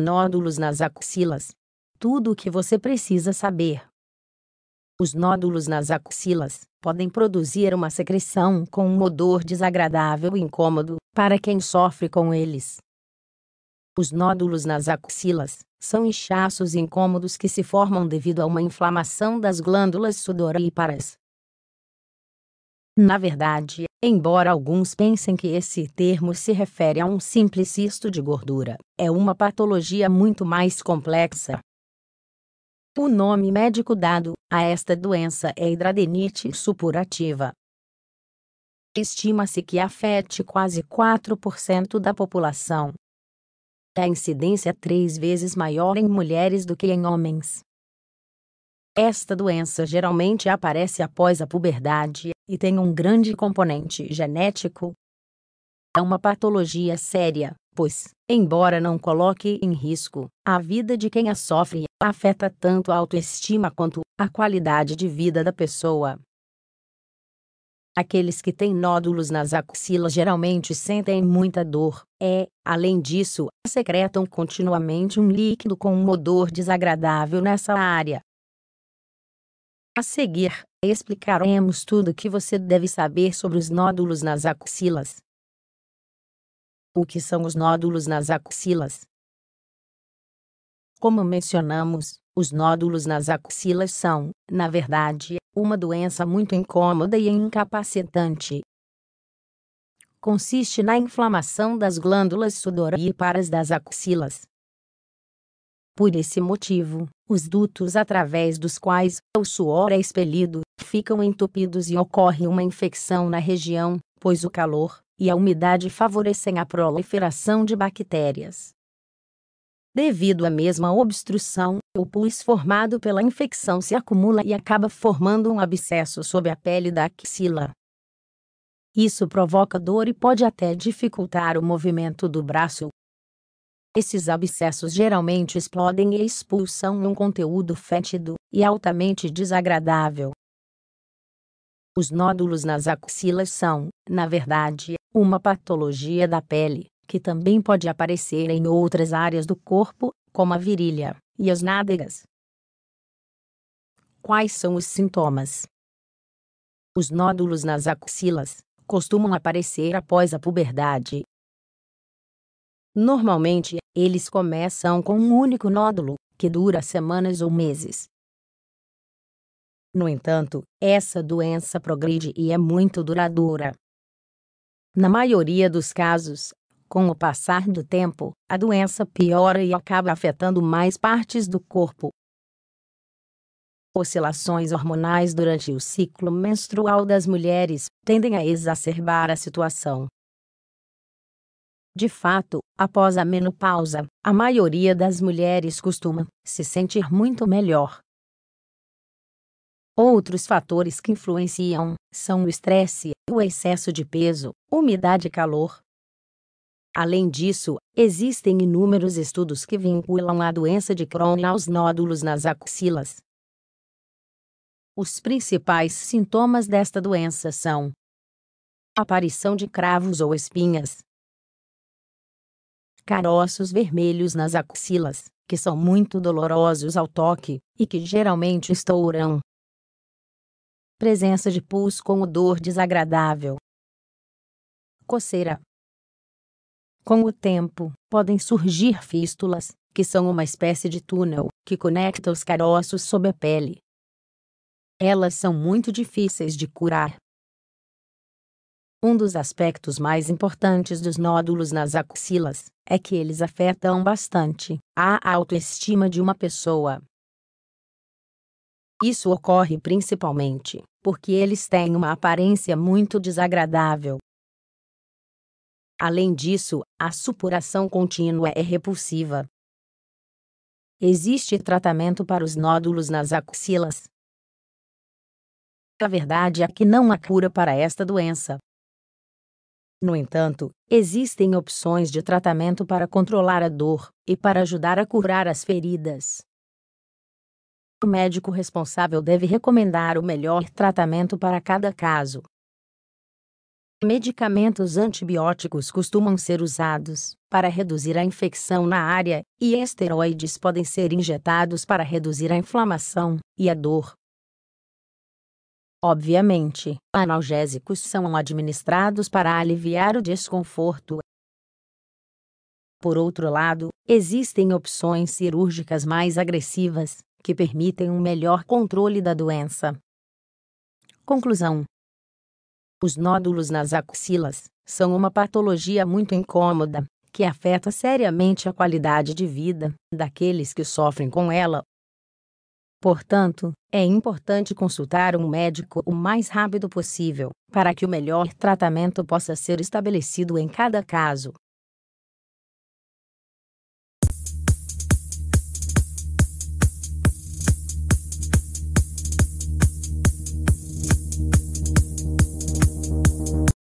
Nódulos nas axilas. Tudo o que você precisa saber. Os nódulos nas axilas podem produzir uma secreção com um odor desagradável e incômodo para quem sofre com eles. Os nódulos nas axilas são inchaços incômodos que se formam devido a uma inflamação das glândulas sudoríparas. Na verdade, Embora alguns pensem que esse termo se refere a um simples cisto de gordura, é uma patologia muito mais complexa. O nome médico dado a esta doença é hidradenite supurativa. Estima-se que afete quase 4% da população. A incidência é três vezes maior em mulheres do que em homens. Esta doença geralmente aparece após a puberdade e tem um grande componente genético, é uma patologia séria, pois, embora não coloque em risco a vida de quem a sofre, afeta tanto a autoestima quanto a qualidade de vida da pessoa. Aqueles que têm nódulos nas axilas geralmente sentem muita dor, é, além disso, secretam continuamente um líquido com um odor desagradável nessa área, a seguir, explicaremos tudo o que você deve saber sobre os nódulos nas axilas. O que são os nódulos nas axilas? Como mencionamos, os nódulos nas axilas são, na verdade, uma doença muito incômoda e incapacitante. Consiste na inflamação das glândulas sudoríparas das axilas. Por esse motivo, os dutos através dos quais o suor é expelido ficam entupidos e ocorre uma infecção na região, pois o calor e a umidade favorecem a proliferação de bactérias. Devido à mesma obstrução, o pus formado pela infecção se acumula e acaba formando um abscesso sob a pele da axila. Isso provoca dor e pode até dificultar o movimento do braço esses abscessos geralmente explodem e expulsam um conteúdo fétido e altamente desagradável. Os nódulos nas axilas são, na verdade, uma patologia da pele, que também pode aparecer em outras áreas do corpo, como a virilha e as nádegas. Quais são os sintomas? Os nódulos nas axilas costumam aparecer após a puberdade. Normalmente eles começam com um único nódulo, que dura semanas ou meses. No entanto, essa doença progride e é muito duradoura. Na maioria dos casos, com o passar do tempo, a doença piora e acaba afetando mais partes do corpo. Oscilações hormonais durante o ciclo menstrual das mulheres tendem a exacerbar a situação, de fato, após a menopausa, a maioria das mulheres costuma se sentir muito melhor. Outros fatores que influenciam são o estresse, o excesso de peso, umidade e calor. Além disso, existem inúmeros estudos que vinculam a doença de Crohn aos nódulos nas axilas. Os principais sintomas desta doença são aparição de cravos ou espinhas, caroços vermelhos nas axilas, que são muito dolorosos ao toque, e que geralmente estouram. Presença de pus com odor desagradável. Coceira. Com o tempo, podem surgir fístulas, que são uma espécie de túnel que conecta os caroços sob a pele. Elas são muito difíceis de curar um dos aspectos mais importantes dos nódulos nas axilas é que eles afetam bastante a autoestima de uma pessoa. Isso ocorre principalmente porque eles têm uma aparência muito desagradável. Além disso, a supuração contínua é repulsiva. Existe tratamento para os nódulos nas axilas. A verdade é que não há cura para esta doença, no entanto, existem opções de tratamento para controlar a dor e para ajudar a curar as feridas. O médico responsável deve recomendar o melhor tratamento para cada caso. Medicamentos antibióticos costumam ser usados para reduzir a infecção na área, e esteroides podem ser injetados para reduzir a inflamação e a dor. Obviamente, analgésicos são administrados para aliviar o desconforto. Por outro lado, existem opções cirúrgicas mais agressivas, que permitem um melhor controle da doença. Conclusão: Os nódulos nas axilas são uma patologia muito incômoda, que afeta seriamente a qualidade de vida daqueles que sofrem com ela. Portanto, é importante consultar um médico o mais rápido possível, para que o melhor tratamento possa ser estabelecido em cada caso.